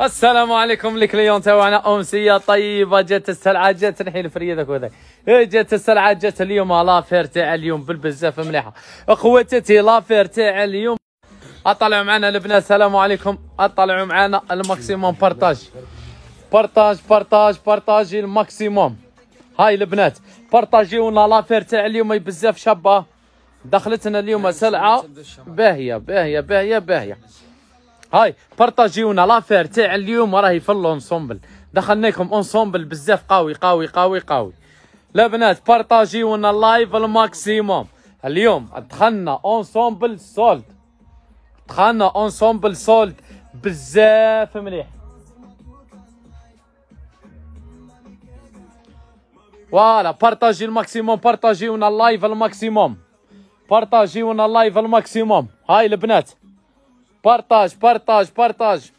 السلام عليكم لك تاعنا امسيه طيبه جات السلعه جات الحين فريه ذاك وذاك إيه، جات السلعه جات اليوم لافير تاع اليوم بالبزاف مليحه اخواتتي لافير تاع اليوم اطلعوا معنا البنات السلام عليكم اطلعوا معنا الماكسيموم بارطاج بارطاج بارطاج بارطاجي الماكسيموم هاي البنات بارطاجيونا لافير تاع اليوم بزاف شابه دخلتنا اليوم سلعه باهيه باهيه باهيه باهيه هاي بارطاجيونا لافير تاع اليوم وراهي في الانسومبل دخلناكم انسومبل بزاف قوي قوي قوي قوي لا بنات بارطاجيونا اللايف الماكسيموم اليوم دخلنا انسومبل سولد دخلنا انسومبل سولد بزاف مليح فوالا بارطاجي الماكسيموم بارطاجيونا اللايف الماكسيموم بارطاجيونا اللايف الماكسيموم هاي البنات بارطاج بارطاج بارطاج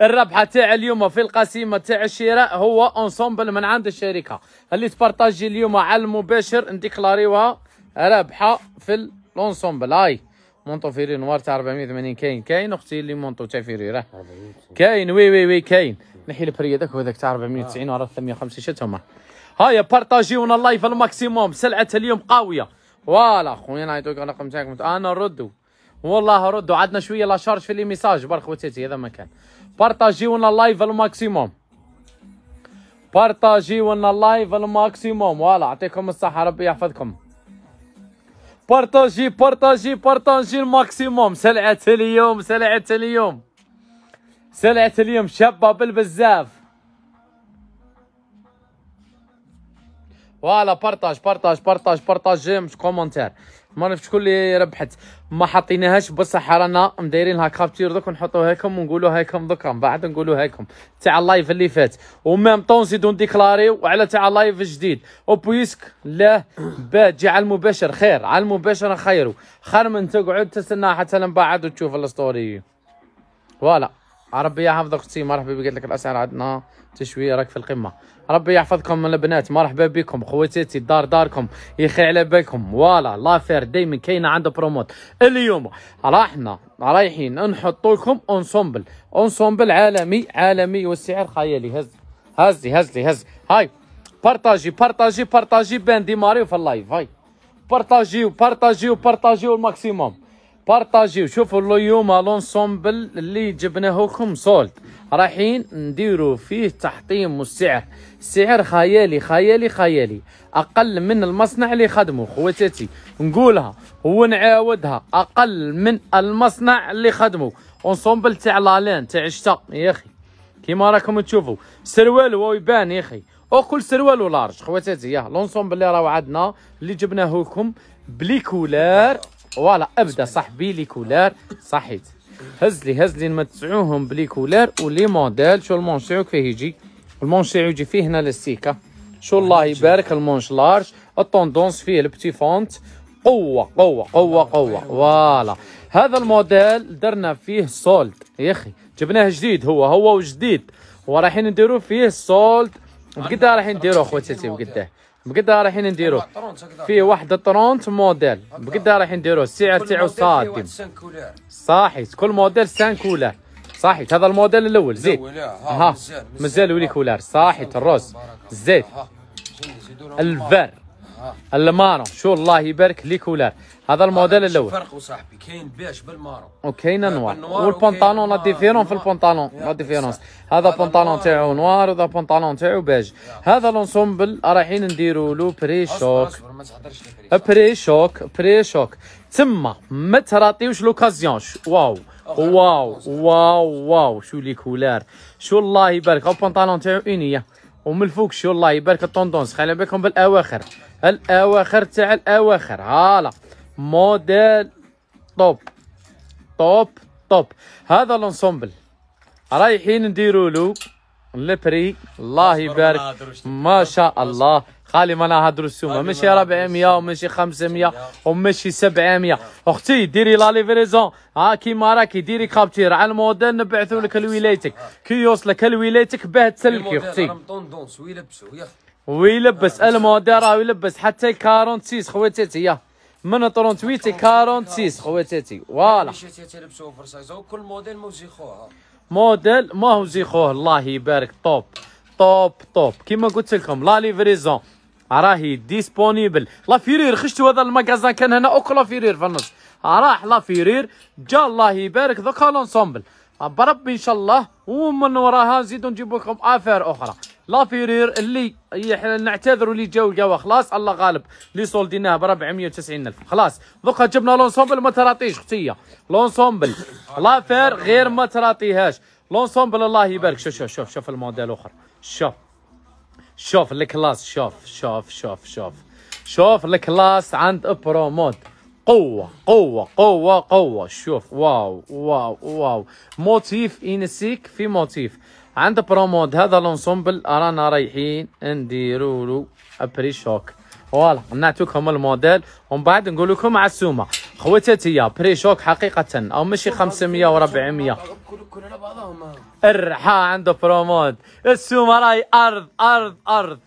الربحه تاع اليوم في القسيمه تاع الشراء هو انسومبل من عند الشركه اللي تبارطاجي اليوم على المباشر نديكلاريوها رابحه في الانسومبل هاي مونطو فيري نوار تاع 480 كاين كاين اختي اللي مونطو تاع فيري راه كاين وي وي وي كاين نحي البري هذاك وهذاك تاع 490 و 350 شت هما هاي بارطاجيونا اللايف الماكسيموم سلعه اليوم قويه فوالا خويا نعيطوك على الرقم تاعكم انا نردو والله ردوا عندنا شويه لا شارج في لي ميساج برك خوتاتي هذا ما كان بارطاجيونا اللايف الماكسيموم بارطاجيونا اللايف الماكسيموم فوالا يعطيكم الصحه ربي يحفظكم بارطاجي بارطاجي بارطاجي الماكسيموم سلعت اليوم سلعت اليوم سلعت اليوم شابه بالبزاف فوالا بارطاج بارطاج بارطاج بارطاج كومنتير ما نعرف شكون اللي ربحت ما حطيناهاش بصح رانا مدايرينها كابتير دوك نحطوها لكم ونقولوها لكم دوك من بعد نقولوها لكم تاع اللايف اللي فات وميم طون زيدو نديكلاريو على تاع اللايف الجديد وبويسك لا باد جي على المباشر خير على المباشر خير خير من تقعد تستنى حتى من بعد وتشوف الاسطوري فوالا ربي يحفظك اختي مرحبا بك قلت لك الاسعار عندنا تشويه راك في القمه ربي يحفظكم البنات مرحبا بكم خواتاتي دار داركم يخي على بالكم فوالا لافير دايما كاينه عند بروموت اليوم راحنا رايحين نحطو لكم اونسومبل اونسومبل عالمي عالمي والسعر خيالي هز هزي هزي هز هاي بارطاجي بارطاجي بارطاجي بان ديماريو في اللايف هاي بارطاجيو بارطاجيو بارطاجيو الماكسيموم بارطاجيو شوفوا اليوم لونسومبل اللي جبناهوكم سولد رايحين نديروا فيه تحطيم السعر سعر خيالي خيالي خيالي اقل من المصنع اللي خدمه خواتاتي نقولها ونعاودها اقل من المصنع اللي خدمه اونسومبل تاع لالان تاع الشتاء يا اخي كيما راكم تشوفوا سروال هو يبان يا اخي وكل سروال ولارج خواتاتي ياه لونسومبل اللي راهو عندنا اللي جبناه لكم بليكولار فوالا ابدا صاحبي لي كولار صحيت هز لي هز لي نمتعوهم بلي كولار ولي موديل شو المونش تاعو كيفاه يجي المونش تاعو يجي فيه هنا لاستيكه شو الله يبارك المونش لارج الطوندونس فيه البتي فونت قوه قوه قوه قوه فوالا هذا الموديل درنا فيه سولد يا اخي جبناه جديد هو هو وجديد ورايحين نديرو فيه سولد بقدا رايحين نديرو خواتاتي بقداه بقدا رايحين نديروه فيه واحد طرونت موديل بقدا رايحين نديروه السعر تاعو صادم صاحي كل موديل سان كولار صاحي هذا الموديل الاول زيد ها مازال ولي كولار صاحي الروس زيد الفار المانو شو الله يبارك لي كولار هذا الموديل الاول فرق وصاحبي كاين بيش بالمارو آه، وكاين نوار والبنطالون لا ديفيرون في البنطالون لا ديفيرونس هذا بنطالون تاعو نوار وهذا بنطالون تاعو بيج هذا لونسومبل رايحين نديروا له بري شوك بري شوك بري شوك تما ما تراطيوش لوكازيون واو واو واو واو شو لي كولار شو الله يبارك البنطالون تاعو انيه ومن الفوق شو الله يبارك التوندونس خلينا بالكم بالاواخر الاواخر تاع الاواخر هالا موديل طوب طوب طوب هذا الانسومبل رايحين نديروا له لبري الله يبارك ما شاء الله خالي ما هدر السومه ماشي 400 وماشي 500 وماشي 700 اختي ديري لا ليفريزون ها آه، كيما راكي ديري كابتير على الموديل نبعثوا لك لولايتك آه. كي يوصلك لولايتك باه تسلكي اختي ويلبس ويلبس آه، الموديل راه يلبس حتى 46 هي من 38 46 تاتي فوالا كل موديل ما وزيخوها موديل ما وزيخوه الله يبارك توب توب توب كيما قلت لكم لا ليفريزون راهي ديسبونيبل لا فيرير خشتو هذا المكازان كان هنا اوكلا فيرير في النص راح لا فيرير جا الله يبارك ذوكا لونسومبل بربي ان شاء الله ومن وراها نزيدو نجيب لكم افير اخرى لا فيرير اللي نعتذر اللي جو قهوه خلاص الله غالب لي سولديناها 490 الف خلاص ذوقها جبنا لونسومبل ما تراطيش اختي لونسومبل لا فير غير ما تراطيهاش لونسومبل الله يبارك شوف شوف شوف شوف الموديل الاخر شوف شوف الكلاس شوف شوف شوف شوف شوف الكلاس عند برو مود قوة قوة قوة قوة شوف واو واو واو موتيف ينسيك في موتيف عند برومود هذا الانسومبل رانا رايحين نديروا له ابري شوك فوالا نعطيكم الموديل ومن بعد نقول لكم على السومه خواتاتي بري شوك حقيقه او ماشي 500 و 400 الرحى عند برومود السومه راهي ارض ارض ارض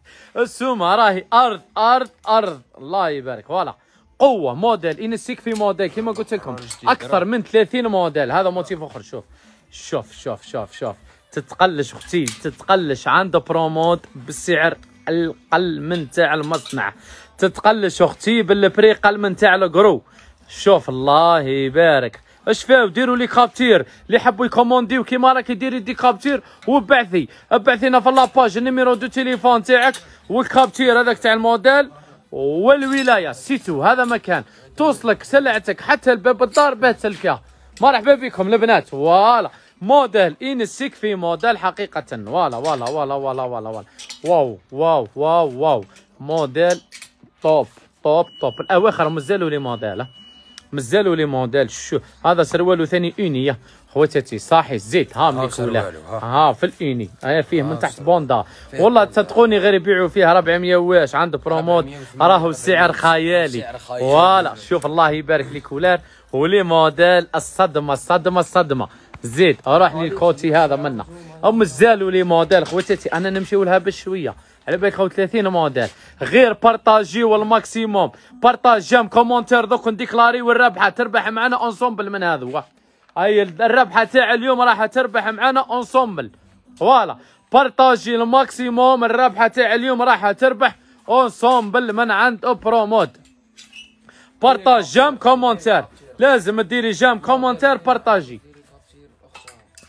السومه راهي ارض ارض ارض الله يبارك فوالا قوه موديل ينسيك في موديل كما قلت لكم اكثر من 30 موديل هذا موتيف اخر شوف شوف شوف شوف شوف تتقلش اختي تتقلش عند بروموت بالسعر القل من تاع المصنع تتقلش اختي بالبري قل من تاع القرو شوف الله يبارك اش فيها ديروا لي كابتير اللي حبوا يكومونديو كيما راك ديري يدي كابتير وبعثي ابعثينا في لاباج النيميرو دو تيليفون تاعك والكابتير هذاك تاع الموديل والولايه سيتو هذا مكان توصلك سلعتك حتى الباب الدار باه تلكاه مرحبا بكم البنات فوالا موديل ينسيك في موديل حقيقة فوالا فوالا فوالا فوالا فوالا واو واو واو واو موديل توب توب توب الاواخر مازالوا لي موديل مازالوا لي موديل شو هذا سروالو ثاني اونيه خواتاتي صاحي الزيت ها ميكولا آه، ها في الاوني آه، فيه من آه، تحت بوندا والله تصدقوني غير يبيعوا فيه 400 واش عنده برومود راهو سعر خيالي فوالا شوف الله يبارك لي كولار ولي موديل الصدمه الصدمه الصدمه زيد لي للكوتي هذا منا ام زالوا لي موديل خواتاتي انا نمشيو لها بشويه على بالك خو 30 موديل غير بارطاجيو الماكسيموم بارطاجيام كومونتير دوك ديكلاري والربحه تربح معنا اونسومبل من هذا هاي الربحه تاع اليوم راح تربح معنا اونسومبل فوالا بارطاجي الماكسيموم الربحه تاع اليوم راح تربح اونسومبل من عند اوبرو مود بارطاج كومونتير لازم ديري جام كومونتير بارطاجي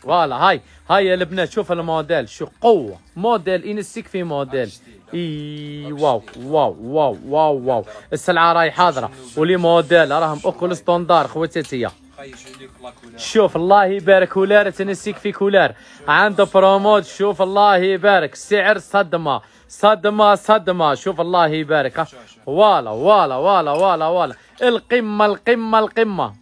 فوالا هاي هاي يا البنات شوف الموديل شو قوه موديل انستيك في موديل اي واو واو واو واو واو السلعه راهي حاضره ولي موديل راهم اوكل ستوندار خواتاتيه شوف الله يبارك كولار تنسيك في كولار عنده برومود شوف الله يبارك السعر صدمه صدمه صدمه شوف الله يبارك والا والا والا والا والا القمه القمه القمه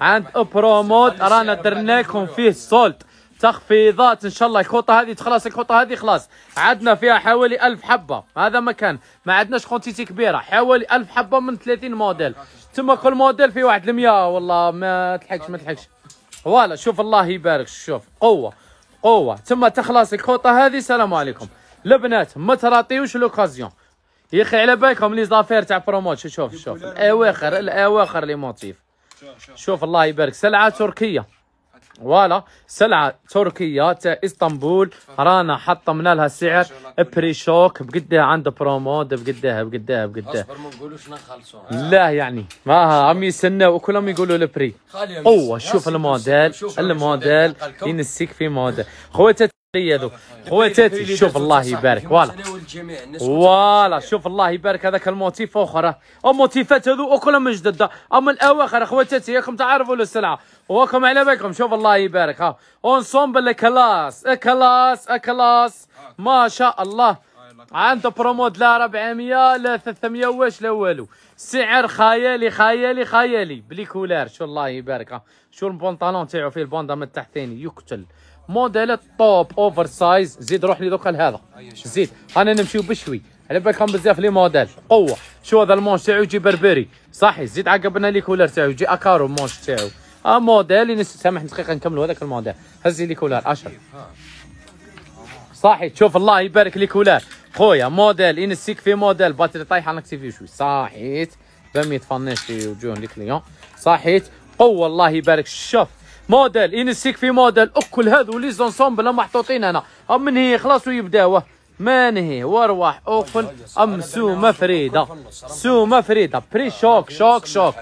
عند بروموت رانا درنا لكم فيه سولت تخفيضات ان شاء الله الخطه هذه تخلص الخطه هذه خلاص عدنا فيها حوالي 1000 حبه هذا مكان ما عندناش كونتيتي كبيره حوالي 1000 حبه من 30 موديل ثم كل موديل فيه واحد 100 والله ما تلحقش ما تلحقش فوالا شوف الله يبارك شوف قوه قوه ثم تخلص الخطه هذه السلام عليكم البنات ما تراطيوش لوكازيون يا اخي على بالكم لي زافير تاع بروموت شوف شوف الاواخر الاواخر لي موتيف شوف الله يبارك سلعه تركيه فوالا سلعه تركيه تاع اسطنبول رانا حطمنا لها السعر شوك بقدها عند برومو بقدها بقدها بقدها اصبر ما نقولوش نخلصوا آه. لا يعني ما هم يستناو وكلهم يقولوا البري قوه شوف الموديل الموديل ينسيك في موديل خويا آه، آه، آه. خواتاتي شوف الله يبارك فوالا فوالا شوف الله يبارك هذاك الموتيف اخر الموتيفات هذو اخرى جدد اما الاواخر خواتاتي ياكم تعرفوا السلعه وكم على بالكم شوف الله يبارك ها اونسومبل كلاس كلاس كلاس ما شاء الله عنده برومود لا 400 لا 300 واش لا والو سعر خيالي خيالي خيالي بلي كولار شوف الله يبارك شوف البونطالون تاعو فيه البوندا من التحتين يقتل موديل الطوب اوفر سايز زيد روح لي دوكا لهذا أيوة، زيد انا نمشيو بشوي على بالكم بزاف لي موديل قوه شو هذا المونش تاعو يجي بربري صحي زيد عقبنا لي كولر تاعو يجي اكارو المونش تاعو اه موديل سامحني دقيقه نكملوا هذاك الموديل هزي لي كولر اشر طيب، صحي شوف الله يبارك لي كولر خويا موديل انسيك في موديل باتري طايحه نكتيفي شوي صحيت بامي يتفنش في وجوه لي كليون صحيت قوه الله يبارك شوف موديل ينسيك في موديل اكل هذو لي زونسومبل محطوطين هنا من هي خلاص ويبداوه هي وارواح اكل ام سومه فريده سومه فريده بري شوك شوك شوك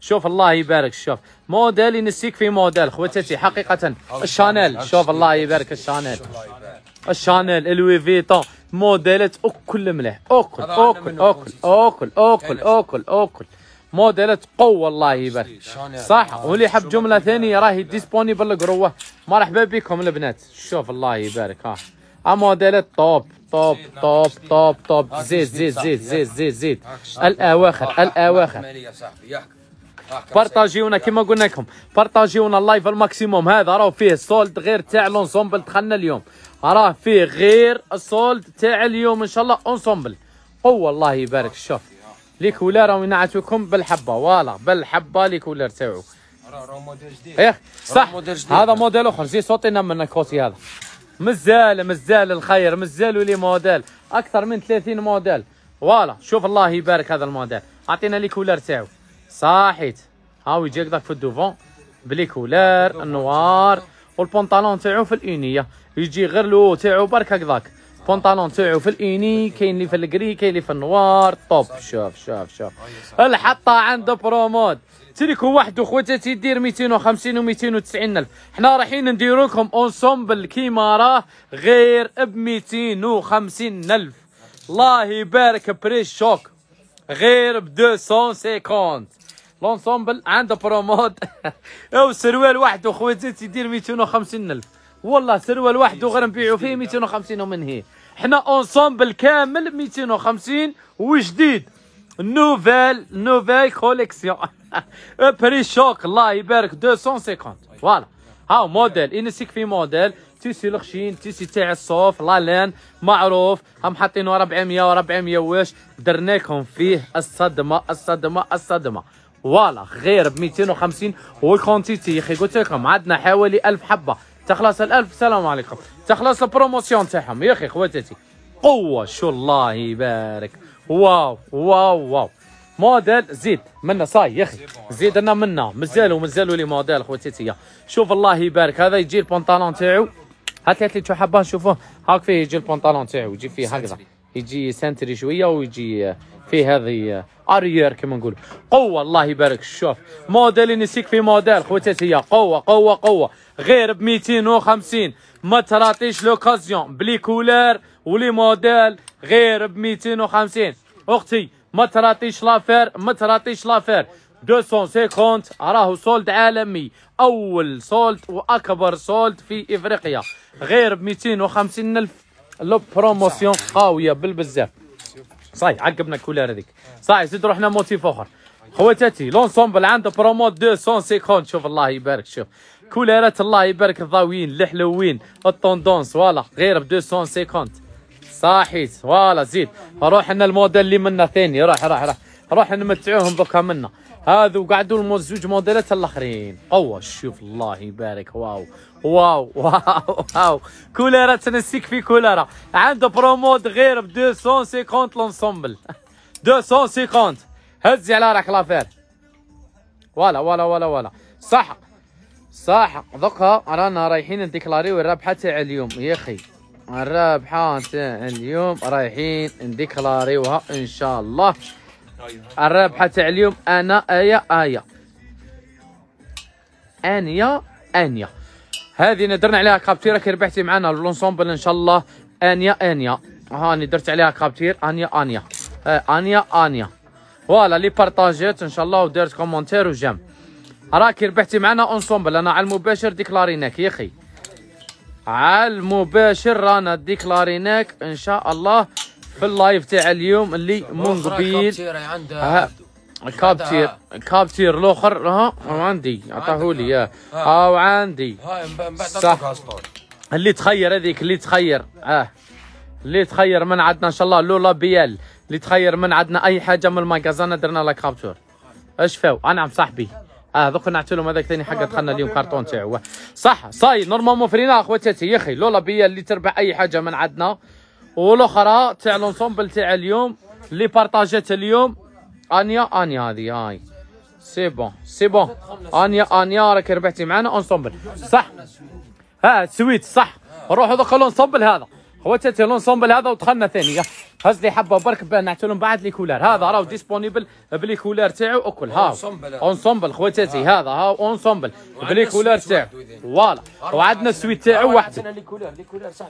شوف الله يبارك شوف موديل ينسيك في موديل خواتاتي حقيقه الشانيل شوف الله يبارك الشانيل الشانيل الوي فيتون موديلات اكل مليح اكل اكل اكل اكل اكل اكل اكل موديل قوة والله يبارك صح واللي حب جملة ثانية راهي ديسبونيبل قروة مرحبا بكم البنات شوف الله يبارك ها أه، موديل طوب طوب طوب طوب طوب زيد زيد زيد زيد زيد زيد الاواخر الاواخر بارطاجيونا كما قلنا لكم بارطاجيونا اللايف الماكسيموم هذا راه فيه سولد غير تاع لونسومبل دخلنا اليوم راه فيه غير السولد تاع اليوم ان شاء الله اونسومبل قوه الله يبارك شوف لي كولر راهم ينعتوكم بالحبه فوالا بالحبه لي كولر تاعو راه موديل جديد ايه صح موديل جديد هذا موديل اخر زي صوتينا من خوتي هذا مازال مازال الخير مازالوا لي موديل اكثر من 30 موديل فوالا شوف الله يبارك هذا الموديل عطينا لي كولر تاعو صحيت هاو يجي هكذاك في الدوفون بلي كولر النوار والبنطلون تاعو في الانيه يجي غير لو تاعو برك هكذاك بونطالون تاعو في الايني كاين اللي في الكري كاين اللي في النوار طوب شوف شوف شوف الحطه عنده برومود تريكو وحده خواتاتي تيدير 250 و 290 الف حنا رايحين نديرو لكم اونسومبل كيما راه غير ب 250 الف الله يبارك بريش شوك غير ب 250 لونسومبل عنده برومود او سروال وحده خواتاتي تيدير 250 الف والله سروال واحد غير نبيعوا فيه 250 هي حنا اونسومبل كامل 250 وجديد نوفيل نوفيل كوليكسيون بري شوك الله يبارك 250 فوالا هاو موديل انسيك في موديل تيسي لخشين تيسي تاع الصوف لالان معروف هم حاطينه 400 و 400 واش درناكم فيه الصدمه الصدمه الصدمه فوالا غير ب 250 والكونتيتي يا اخي قلت لكم عندنا حوالي 1000 حبه تخلص الالف السلام عليكم تخلص البروموسيون تاعهم يا اخي خواتاتي قوه شو الله يبارك واو واو واو موديل زيد منا صاي يا اخي زيد لنا منا مازالوا مازالوا لي موديل خواتاتي شوف الله يبارك هذا يجي البنطلون تاعو هات لي شو حابه نشوفوه هاك فيه يجي البنطلون تاعو يجي فيه هكذا يجي سنتري شويه ويجي في هذه اريير آه، كما نقول قوه الله يبارك شوف موديل نسيك في موديل هي قوه قوه قوه غير ب 250 ما تراطيش لوكازيون بلي كولار ولي موديل غير ب 250 اختي ما تراطيش لافير ما تراطيش لافير 250 راهو سولد عالمي اول سولد واكبر سولد في افريقيا غير ب 250 الف لو بروموسيون قاويه بالبزاف صاي عقبنا كولر هذيك صاي زيد رحنا موتيف اخر خواتاتي لونسومبل عنده برومو 250 شوف الله يبارك شوف كولارات الله يبارك الضاويين الحلوين الطوندونس فوالا غير ب 250 صاحي فوالا زيد روح لنا الموديل اللي منا ثاني روح روح روح روح نمتعوهم بكا منا هذا وقعدوا زوج موديلات الاخرين قوة شوف الله يبارك واو واو واو واو كوليرا تنسيك في كوليرا عنده برومود غير ب 250 لونسومبل 250 هزي على راك لافير ولا ولا ولا ولا صح صح دوكا رانا رايحين نديكلاريو الرابحه تاع اليوم يا اخي الرابحه تاع اليوم رايحين نديكلاريوها ان شاء الله الرابحه تاع اليوم انا ايا ايا انيا انيا هذه درنا عليها كابتير كي ربحتي معنا لونسومبل ان شاء الله انيا انيا هاني درت عليها كابتير انيا انيا أه، انيا انيا فوالا لي بارطاجيت ان شاء الله ودرت كومنتير وجام راكي ربحتي معنا اونسومبل انا على المباشر ديكلاريناك يا اخي على المباشر رانا ديكلاريناك ان شاء الله في اللايف تاع اليوم اللي من قبيل الكابتير الكابتير الاخر ها عندي عطاه لي ها وعندي صح اللي تخير هذيك اللي تخير اه اللي تخير من عندنا ان شاء الله لولا بيال اللي تخير من عندنا اي حاجه من الماكازان درنا لك كابتور اش فاو انعم صاحبي اه دوك نعت لهم هذاك ثاني حق دخلنا اليوم كارتون تاعو صح صاي نورمالمون فرينا اخواتاتي يا اخي لولا بيال اللي تربح اي حاجه من عندنا والاخرى تاع لونسومبل تاع اليوم اللي بارطاجات اليوم انيا انيا هذه هاي سي بون سي بون انيا انيا راك ربحتي معنا اونسومبل صح ها سويت صح روحوا دخلوا لونسومبل هذا خواتاتي لونسومبل هذا ودخلنا ثانيه هز لي حبه برك نعت لهم بعد لي كولار هذا راه ديسبونيبل بلي كولار تاعو اكل ها اونسومبل خواتاتي آه. هذا ها اونسومبل بلي كولار تاعو فوالا وعندنا السويت تاعو وحده لي كولار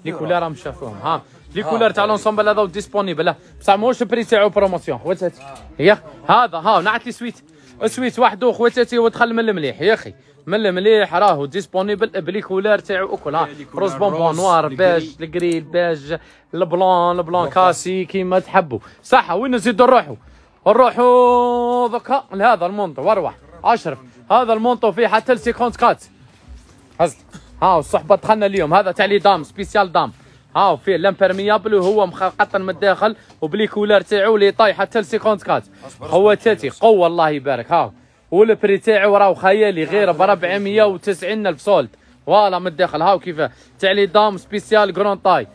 لي كولار راهم شافوهم ها آه. لي كولار تاع آه. لونسومبل هذا وديسبونيبل بصح ماهوش بري تاعو بروموسيون خواتاتي هذا ها نعت لي سويت سويت واحد خواتاتي ودخل من المليح يا اخي من المليح راهو ديسبونيبل بليكولار تاعو اكل ها روز بونبون نوار باج الكريل باج البلون البلون كاسي كيما تحبوا صح وين نزيدو نروحو نروحو دوكا لهذا المونطو واروح اشرف هذا المونطو فيه حتى ل 54 هزل ها والصحبه دخلنا اليوم هذا تاع لي دام سبيسيال دام هاو فيه لامبرميابل وهو مقطن من الداخل وبليكولار تاعو اللي طايح حتى ل 54 هو تاتي قوه الله يبارك هاو والبري تاعو راهو خيالي غير ب 490 الف سولد فوالا من الداخل هاو كيفاه تاع لي دام سبيسيال كرون طاي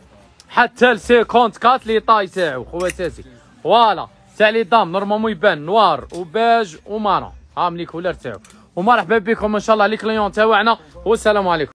حتى ل 54 لي طاي تاعو خواتاتي فوالا تاع لي دام نورمالمون يبان نوار وباج ومارون ها ملي كولر تاعو ومرحبا بكم ان شاء الله لي كليون تاعنا والسلام عليكم